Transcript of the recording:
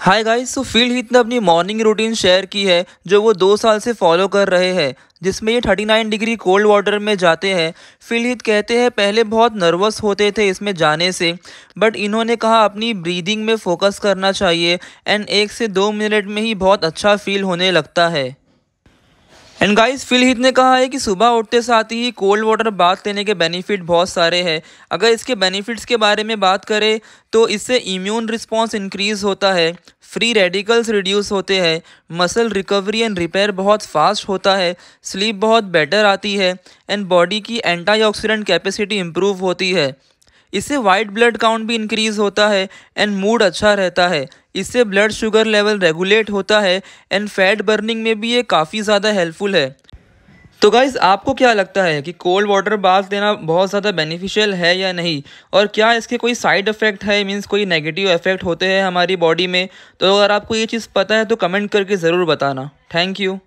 hi guys so feel हित ने अपनी मॉर्निंग रूटीन शेयर की है जो वो दो साल से फॉलो कर रहे हैं जिसमें ये 39 डिग्री कोल्ड वाटर में जाते हैं फिलहित कहते हैं पहले बहुत नर्वस होते थे इसमें जाने से बट इन्होंने कहा अपनी ब्रीदिंग में फोकस करना चाहिए एंड एक से दो मिनट में ही बहुत अच्छा फील होने लगता है एंड गाइस फिलहित ने कहा है कि सुबह उठते साथ ही कोल्ड वाटर बात लेने के बेनिफिट बहुत सारे हैं अगर इसके बेनिफिट्स के बारे में बात करें तो इससे इम्यून रिस्पॉन्स इंक्रीज़ होता है फ्री रेडिकल्स रिड्यूस होते हैं मसल रिकवरी एंड रिपेयर बहुत फास्ट होता है स्लीप बहुत बेटर आती है एंड बॉडी की एंटी कैपेसिटी इम्प्रूव होती है इससे वाइट ब्लड काउंट भी इंक्रीज़ होता है एंड मूड अच्छा रहता है इससे ब्लड शुगर लेवल रेगुलेट होता है एंड फैट बर्निंग में भी ये काफ़ी ज़्यादा हेल्पफुल है तो गाइज़ आपको क्या लगता है कि कोल्ड वाटर बाथ देना बहुत ज़्यादा बेनिफिशियल है या नहीं और क्या इसके कोई साइड इफ़ेक्ट है मीन्स कोई नेगेटिव इफ़ेक्ट होते हैं हमारी बॉडी में तो अगर आपको ये चीज़ पता है तो कमेंट करके ज़रूर बताना थैंक यू